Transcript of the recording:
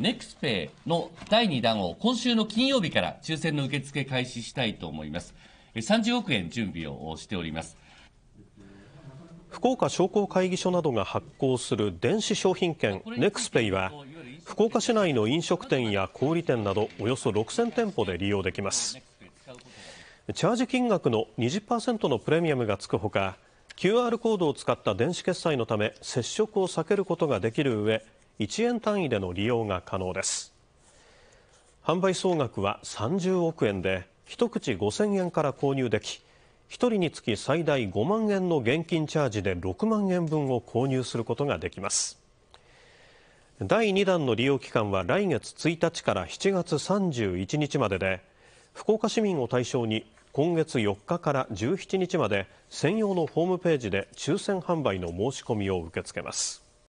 ネクスペイの第2弾を今週の金曜日から抽選の受付開始したいと思います。30億円準備をしております。福岡商工会議所などが発行する電子商品券ネクスペイは福岡市内の飲食店や小売店などおよそ6000店舗で利用できますチャージ金額の20%のプレミアムがつくほか QR コードを使った電子決済のため接触を避けることができる上1円単位での利用が可能です販売総額は30億円で一口5000円から購入でき1人につき最大5万円の現金チャージで6万円分を購入することができます第2弾の利用期間は来月1日から7月31日までで福岡市民を対象に今月4日から17日まで専用のホームページで抽選販売の申し込みを受け付けます。